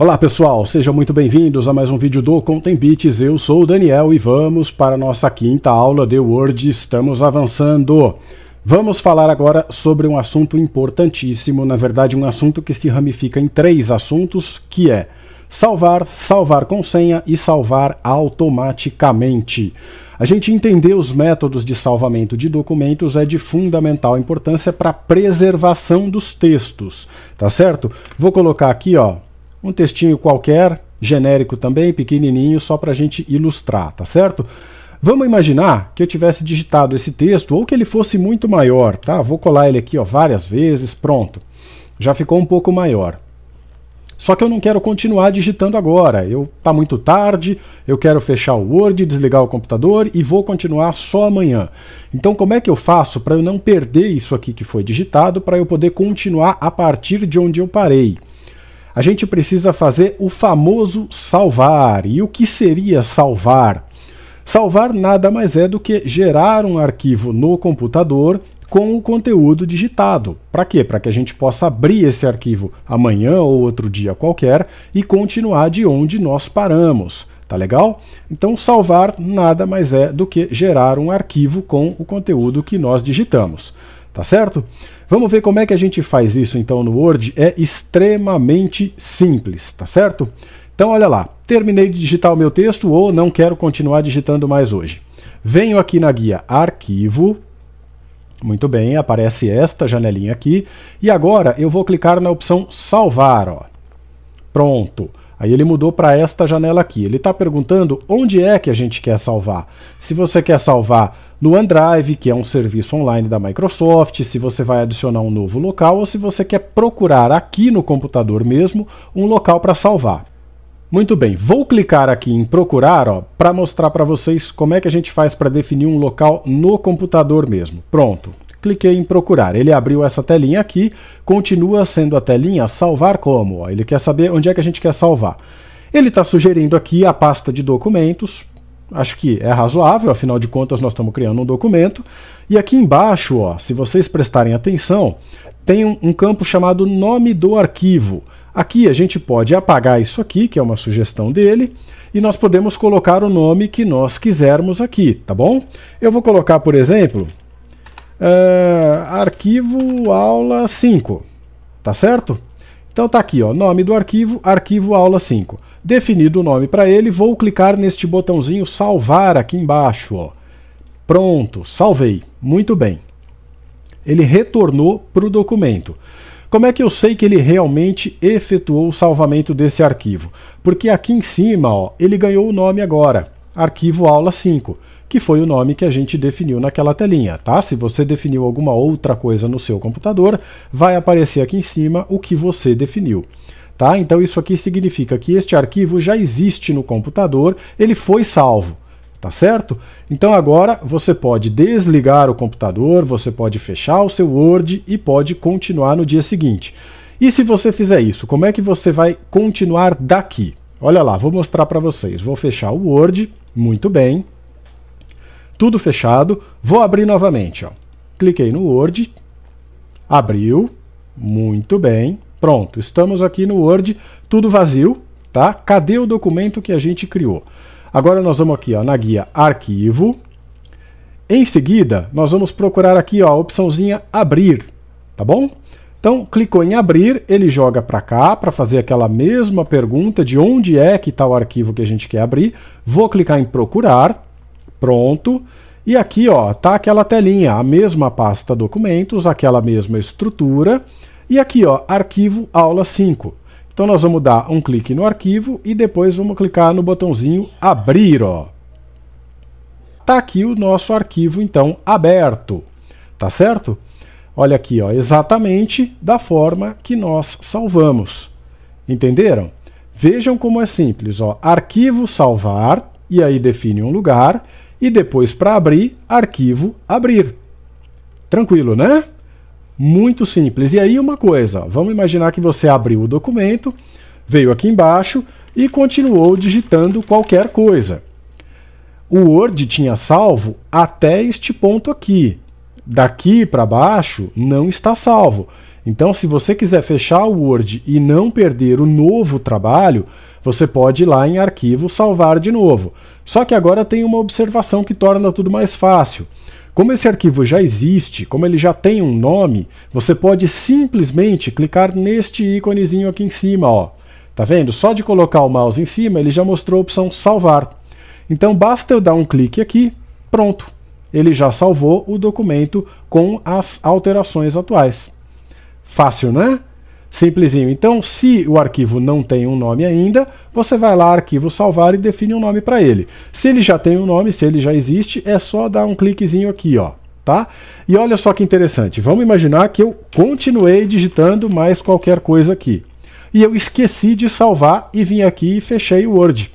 Olá pessoal, sejam muito bem-vindos a mais um vídeo do Contem Beats. Eu sou o Daniel e vamos para a nossa quinta aula de Word. Estamos avançando. Vamos falar agora sobre um assunto importantíssimo, na verdade um assunto que se ramifica em três assuntos, que é salvar, salvar com senha e salvar automaticamente. A gente entender os métodos de salvamento de documentos é de fundamental importância para a preservação dos textos, tá certo? Vou colocar aqui, ó, um textinho qualquer, genérico também, pequenininho, só para a gente ilustrar, tá certo? Vamos imaginar que eu tivesse digitado esse texto ou que ele fosse muito maior, tá? Vou colar ele aqui ó, várias vezes, pronto. Já ficou um pouco maior. Só que eu não quero continuar digitando agora. Eu tá muito tarde, eu quero fechar o Word, desligar o computador e vou continuar só amanhã. Então como é que eu faço para eu não perder isso aqui que foi digitado, para eu poder continuar a partir de onde eu parei? a gente precisa fazer o famoso salvar. E o que seria salvar? Salvar nada mais é do que gerar um arquivo no computador com o conteúdo digitado. Para quê? Para que a gente possa abrir esse arquivo amanhã ou outro dia qualquer e continuar de onde nós paramos. Tá legal? Então, salvar nada mais é do que gerar um arquivo com o conteúdo que nós digitamos. Tá certo? Vamos ver como é que a gente faz isso então no Word. É extremamente simples, tá certo? Então olha lá, terminei de digitar o meu texto ou não quero continuar digitando mais hoje. Venho aqui na guia Arquivo, muito bem, aparece esta janelinha aqui. E agora eu vou clicar na opção Salvar. Ó. Pronto. Aí ele mudou para esta janela aqui. Ele está perguntando onde é que a gente quer salvar. Se você quer salvar no OneDrive, que é um serviço online da Microsoft, se você vai adicionar um novo local ou se você quer procurar aqui no computador mesmo um local para salvar. Muito bem, vou clicar aqui em procurar para mostrar para vocês como é que a gente faz para definir um local no computador mesmo. Pronto, cliquei em procurar. Ele abriu essa telinha aqui, continua sendo a telinha salvar como. Ó. Ele quer saber onde é que a gente quer salvar. Ele está sugerindo aqui a pasta de documentos, acho que é razoável, afinal de contas nós estamos criando um documento. E aqui embaixo, ó, se vocês prestarem atenção, tem um, um campo chamado nome do arquivo. Aqui a gente pode apagar isso aqui, que é uma sugestão dele, e nós podemos colocar o nome que nós quisermos aqui, tá bom? Eu vou colocar, por exemplo, uh, arquivo aula 5, tá certo? Então tá aqui, ó, nome do arquivo, arquivo aula 5. Definido o nome para ele, vou clicar neste botãozinho salvar aqui embaixo. Ó. Pronto, salvei. Muito bem. Ele retornou para o documento. Como é que eu sei que ele realmente efetuou o salvamento desse arquivo? Porque aqui em cima ó, ele ganhou o nome agora, arquivo aula 5, que foi o nome que a gente definiu naquela telinha, tá? Se você definiu alguma outra coisa no seu computador, vai aparecer aqui em cima o que você definiu. Tá? Então isso aqui significa que este arquivo já existe no computador, ele foi salvo tá certo? Então agora você pode desligar o computador, você pode fechar o seu Word e pode continuar no dia seguinte. E se você fizer isso, como é que você vai continuar daqui? Olha lá, vou mostrar para vocês. Vou fechar o Word, muito bem. Tudo fechado. Vou abrir novamente, ó. Cliquei no Word. Abriu. Muito bem. Pronto, estamos aqui no Word, tudo vazio, tá? Cadê o documento que a gente criou? Agora nós vamos aqui ó, na guia Arquivo. Em seguida, nós vamos procurar aqui ó, a opçãozinha Abrir, tá bom? Então, clicou em abrir, ele joga para cá para fazer aquela mesma pergunta de onde é que está o arquivo que a gente quer abrir. Vou clicar em procurar, pronto. E aqui ó, tá aquela telinha, a mesma pasta documentos, aquela mesma estrutura. E aqui, ó, arquivo aula 5. Então nós vamos dar um clique no arquivo e depois vamos clicar no botãozinho abrir, ó. Tá aqui o nosso arquivo então aberto. Tá certo? Olha aqui, ó, exatamente da forma que nós salvamos. Entenderam? Vejam como é simples, ó. Arquivo salvar e aí define um lugar e depois para abrir, arquivo abrir. Tranquilo, né? Muito simples. E aí uma coisa, vamos imaginar que você abriu o documento, veio aqui embaixo e continuou digitando qualquer coisa. O Word tinha salvo até este ponto aqui. Daqui para baixo não está salvo. Então, se você quiser fechar o Word e não perder o novo trabalho, você pode ir lá em arquivo salvar de novo. Só que agora tem uma observação que torna tudo mais fácil. Como esse arquivo já existe, como ele já tem um nome, você pode simplesmente clicar neste íconezinho aqui em cima, ó. Tá vendo? Só de colocar o mouse em cima, ele já mostrou a opção salvar. Então basta eu dar um clique aqui, pronto. Ele já salvou o documento com as alterações atuais. Fácil, né? Simplesinho. Então, se o arquivo não tem um nome ainda, você vai lá, arquivo salvar e define um nome para ele. Se ele já tem um nome, se ele já existe, é só dar um cliquezinho aqui, ó. Tá? E olha só que interessante. Vamos imaginar que eu continuei digitando mais qualquer coisa aqui. E eu esqueci de salvar e vim aqui e fechei o Word.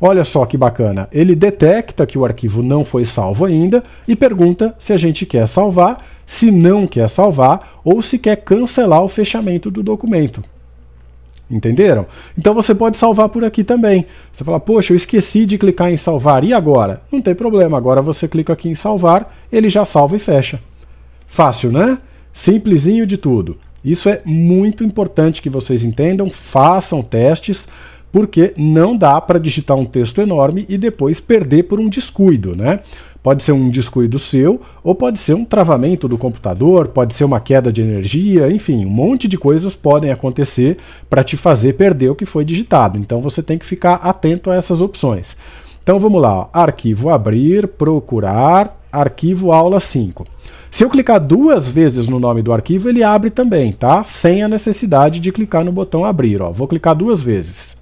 Olha só que bacana. Ele detecta que o arquivo não foi salvo ainda e pergunta se a gente quer salvar, se não quer salvar ou se quer cancelar o fechamento do documento. Entenderam? Então você pode salvar por aqui também. Você fala, poxa, eu esqueci de clicar em salvar, e agora? Não tem problema, agora você clica aqui em salvar, ele já salva e fecha. Fácil, né? Simplesinho de tudo. Isso é muito importante que vocês entendam, façam testes porque não dá para digitar um texto enorme e depois perder por um descuido, né? Pode ser um descuido seu, ou pode ser um travamento do computador, pode ser uma queda de energia, enfim, um monte de coisas podem acontecer para te fazer perder o que foi digitado. Então você tem que ficar atento a essas opções. Então vamos lá, ó. arquivo abrir, procurar, arquivo aula 5. Se eu clicar duas vezes no nome do arquivo, ele abre também, tá? Sem a necessidade de clicar no botão abrir, ó. Vou clicar duas vezes.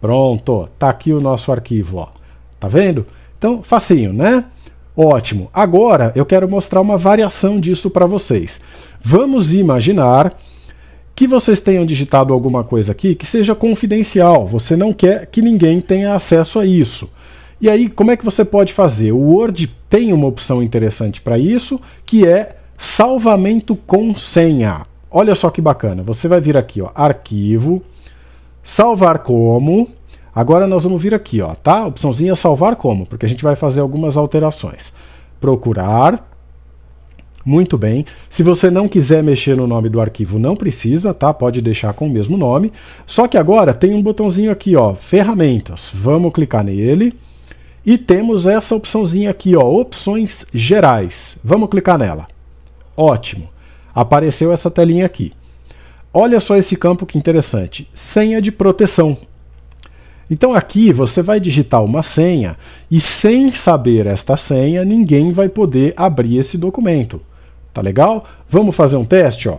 Pronto, tá aqui o nosso arquivo, ó. Tá vendo? Então, facinho, né? Ótimo. Agora eu quero mostrar uma variação disso para vocês. Vamos imaginar que vocês tenham digitado alguma coisa aqui que seja confidencial, você não quer que ninguém tenha acesso a isso. E aí, como é que você pode fazer? O Word tem uma opção interessante para isso, que é salvamento com senha. Olha só que bacana. Você vai vir aqui, ó, arquivo, Salvar como. Agora nós vamos vir aqui, ó, tá? Opçãozinha salvar como, porque a gente vai fazer algumas alterações. Procurar. Muito bem. Se você não quiser mexer no nome do arquivo, não precisa, tá? Pode deixar com o mesmo nome. Só que agora tem um botãozinho aqui, ó, ferramentas. Vamos clicar nele. E temos essa opçãozinha aqui, ó, opções gerais. Vamos clicar nela. Ótimo. Apareceu essa telinha aqui. Olha só esse campo que interessante: senha de proteção. Então aqui você vai digitar uma senha e sem saber esta senha, ninguém vai poder abrir esse documento. Tá legal? Vamos fazer um teste, ó.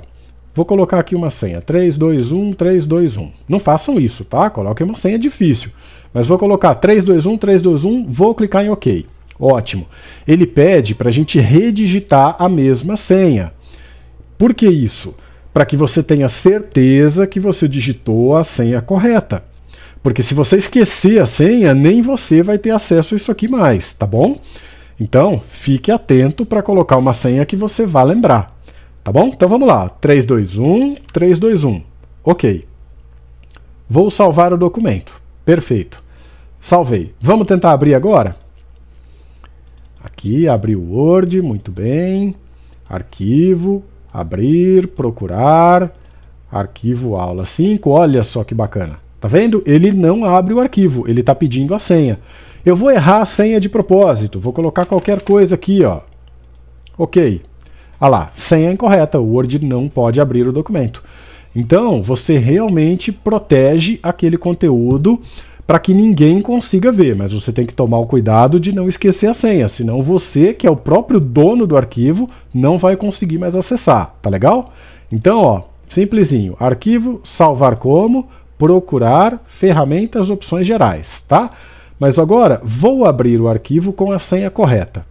Vou colocar aqui uma senha 321 321. Não façam isso, tá? Coloquem uma senha difícil. Mas vou colocar 321 321, vou clicar em OK. Ótimo. Ele pede para a gente redigitar a mesma senha. Por que isso? para que você tenha certeza que você digitou a senha correta. Porque se você esquecer a senha, nem você vai ter acesso a isso aqui mais, tá bom? Então, fique atento para colocar uma senha que você vá lembrar, tá bom? Então vamos lá, 321, 321, ok. Vou salvar o documento, perfeito. Salvei. Vamos tentar abrir agora? Aqui, abri o Word, muito bem. Arquivo, abrir, procurar, arquivo aula 5, olha só que bacana. Tá vendo? Ele não abre o arquivo, ele está pedindo a senha. Eu vou errar a senha de propósito, vou colocar qualquer coisa aqui, ó. Ok. Ah lá, senha incorreta, o Word não pode abrir o documento. Então, você realmente protege aquele conteúdo para que ninguém consiga ver, mas você tem que tomar o cuidado de não esquecer a senha, senão você, que é o próprio dono do arquivo, não vai conseguir mais acessar, tá legal? Então, ó, simplesinho, arquivo, salvar como, procurar, ferramentas, opções gerais, tá? Mas agora, vou abrir o arquivo com a senha correta.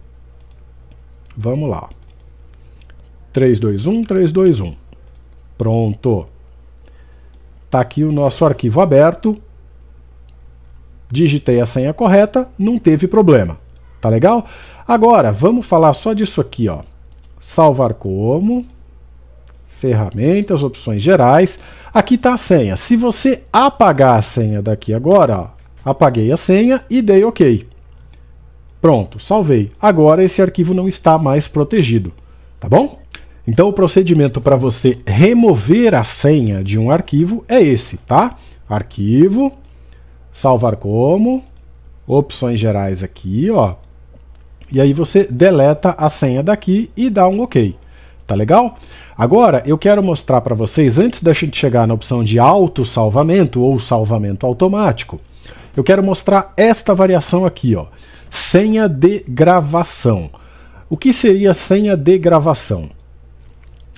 Vamos lá, 321, 321. Pronto. Tá aqui o nosso arquivo aberto, digitei a senha correta, não teve problema. Tá legal? Agora, vamos falar só disso aqui, ó. Salvar como, ferramentas, opções gerais. Aqui está a senha. Se você apagar a senha daqui agora, ó, apaguei a senha e dei OK. Pronto, salvei. Agora esse arquivo não está mais protegido, tá bom? Então o procedimento para você remover a senha de um arquivo é esse, tá? Arquivo, Salvar como, opções gerais aqui, ó. E aí você deleta a senha daqui e dá um OK. Tá legal? Agora, eu quero mostrar para vocês, antes da gente chegar na opção de auto-salvamento ou salvamento automático, eu quero mostrar esta variação aqui, ó. Senha de gravação. O que seria senha de gravação?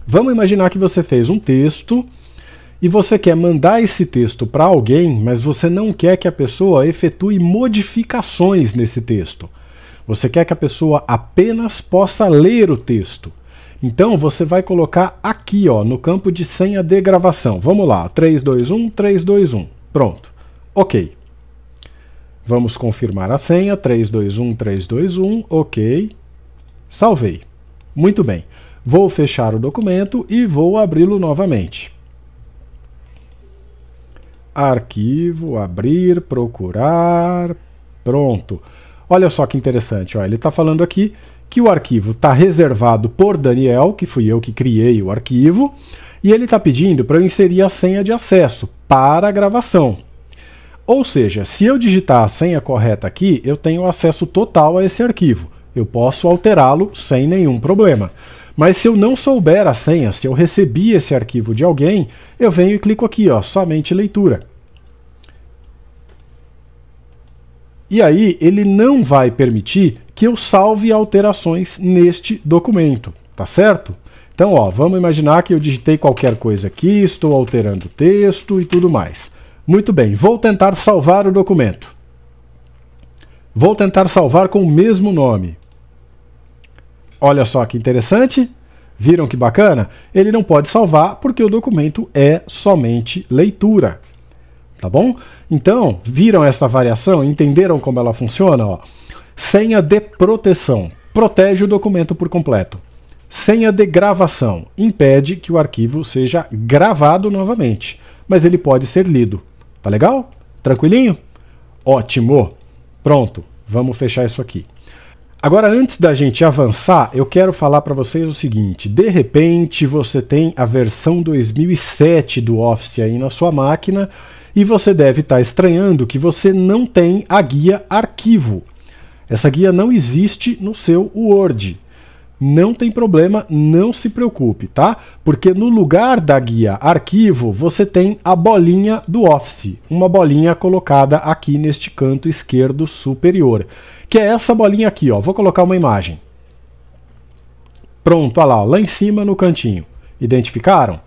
Vamos imaginar que você fez um texto e você quer mandar esse texto para alguém, mas você não quer que a pessoa efetue modificações nesse texto. Você quer que a pessoa apenas possa ler o texto. Então você vai colocar aqui, ó, no campo de senha de gravação. Vamos lá, 321 321. Pronto. OK. Vamos confirmar a senha 321 321. OK. Salvei. Muito bem. Vou fechar o documento e vou abri-lo novamente arquivo, abrir, procurar, pronto. Olha só que interessante, ó, ele está falando aqui que o arquivo está reservado por Daniel, que fui eu que criei o arquivo, e ele está pedindo para eu inserir a senha de acesso para a gravação. Ou seja, se eu digitar a senha correta aqui, eu tenho acesso total a esse arquivo. Eu posso alterá-lo sem nenhum problema. Mas se eu não souber a senha, se eu recebi esse arquivo de alguém, eu venho e clico aqui, ó, somente leitura. E aí ele não vai permitir que eu salve alterações neste documento, tá certo? Então, ó, vamos imaginar que eu digitei qualquer coisa aqui, estou alterando o texto e tudo mais. Muito bem, vou tentar salvar o documento. Vou tentar salvar com o mesmo nome. Olha só que interessante. Viram que bacana? Ele não pode salvar porque o documento é somente leitura. Tá bom? Então, viram essa variação? Entenderam como ela funciona? Ó. Senha de proteção. Protege o documento por completo. Senha de gravação. Impede que o arquivo seja gravado novamente. Mas ele pode ser lido. Tá legal? Tranquilinho? Ótimo! Pronto, vamos fechar isso aqui. Agora, antes da gente avançar, eu quero falar para vocês o seguinte: de repente você tem a versão 2007 do Office aí na sua máquina e você deve estar tá estranhando que você não tem a guia arquivo. Essa guia não existe no seu Word. Não tem problema, não se preocupe, tá? Porque no lugar da guia arquivo, você tem a bolinha do Office, uma bolinha colocada aqui neste canto esquerdo superior que é essa bolinha aqui, ó. Vou colocar uma imagem. Pronto, olha lá, lá em cima no cantinho. Identificaram?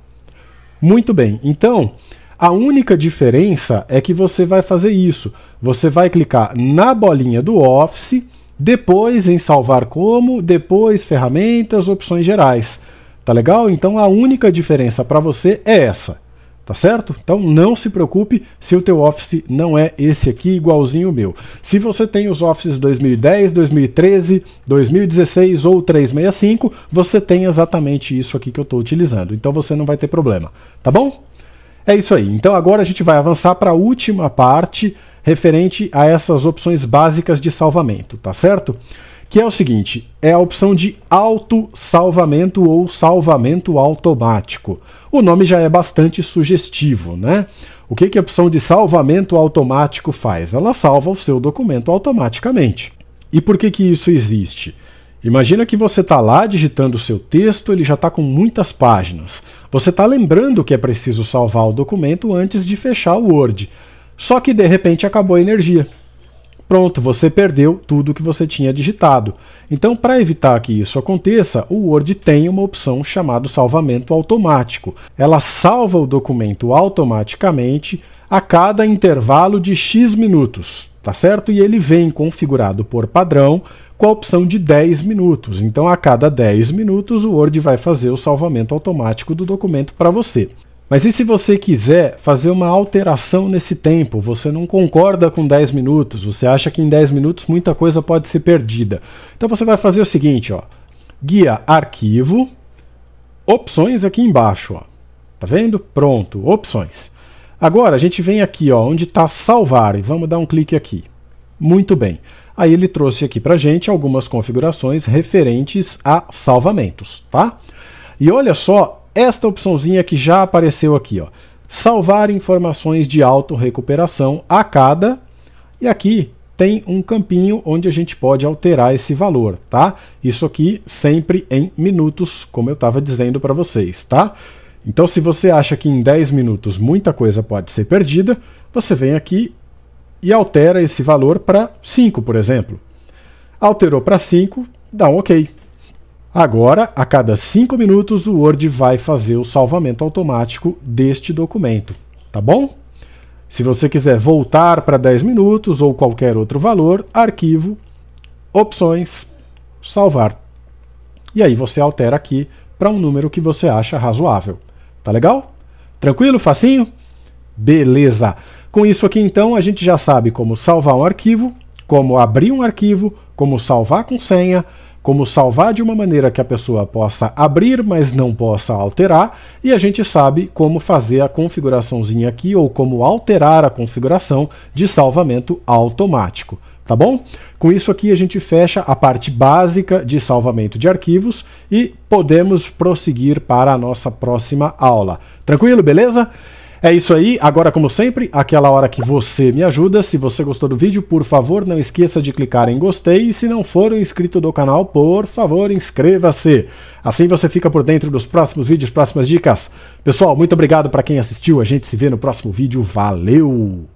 Muito bem. Então, a única diferença é que você vai fazer isso. Você vai clicar na bolinha do Office, depois em salvar como, depois ferramentas, opções gerais. Tá legal? Então a única diferença para você é essa tá certo? Então não se preocupe se o teu Office não é esse aqui igualzinho o meu. Se você tem os Offices 2010, 2013, 2016 ou 365, você tem exatamente isso aqui que eu estou utilizando. Então você não vai ter problema, tá bom? É isso aí. Então agora a gente vai avançar para a última parte referente a essas opções básicas de salvamento, tá certo? que é o seguinte, é a opção de auto salvamento ou salvamento automático. O nome já é bastante sugestivo, né? O que, que a opção de salvamento automático faz? Ela salva o seu documento automaticamente. E por que, que isso existe? Imagina que você está lá digitando o seu texto, ele já está com muitas páginas. Você está lembrando que é preciso salvar o documento antes de fechar o Word. Só que de repente acabou a energia. Pronto, você perdeu tudo o que você tinha digitado. Então, para evitar que isso aconteça, o Word tem uma opção chamada salvamento automático. Ela salva o documento automaticamente a cada intervalo de X minutos, tá certo? E ele vem configurado por padrão com a opção de 10 minutos. Então, a cada 10 minutos, o Word vai fazer o salvamento automático do documento para você. Mas e se você quiser fazer uma alteração nesse tempo? Você não concorda com 10 minutos, você acha que em 10 minutos muita coisa pode ser perdida. Então você vai fazer o seguinte, ó. Guia arquivo, opções aqui embaixo, ó. Tá vendo? Pronto, opções. Agora a gente vem aqui, ó, onde está salvar e vamos dar um clique aqui. Muito bem. Aí ele trouxe aqui para gente algumas configurações referentes a salvamentos, tá? E olha só esta opçãozinha que já apareceu aqui, ó. Salvar informações de auto-recuperação a cada. E aqui tem um campinho onde a gente pode alterar esse valor, tá? Isso aqui sempre em minutos, como eu estava dizendo para vocês, tá? Então, se você acha que em 10 minutos muita coisa pode ser perdida, você vem aqui e altera esse valor para 5, por exemplo. Alterou para 5, dá um OK. Agora, a cada 5 minutos, o Word vai fazer o salvamento automático deste documento, tá bom? Se você quiser voltar para 10 minutos ou qualquer outro valor, arquivo, opções, salvar. E aí você altera aqui para um número que você acha razoável. Tá legal? Tranquilo? Facinho? Beleza! Com isso aqui então, a gente já sabe como salvar um arquivo, como abrir um arquivo, como salvar com senha, como salvar de uma maneira que a pessoa possa abrir, mas não possa alterar, e a gente sabe como fazer a configuraçãozinha aqui ou como alterar a configuração de salvamento automático. Tá bom? Com isso aqui a gente fecha a parte básica de salvamento de arquivos e podemos prosseguir para a nossa próxima aula. Tranquilo, beleza? É isso aí, agora como sempre, aquela hora que você me ajuda. Se você gostou do vídeo, por favor, não esqueça de clicar em gostei. E se não for inscrito do canal, por favor, inscreva-se. Assim você fica por dentro dos próximos vídeos, próximas dicas. Pessoal, muito obrigado para quem assistiu. A gente se vê no próximo vídeo. Valeu!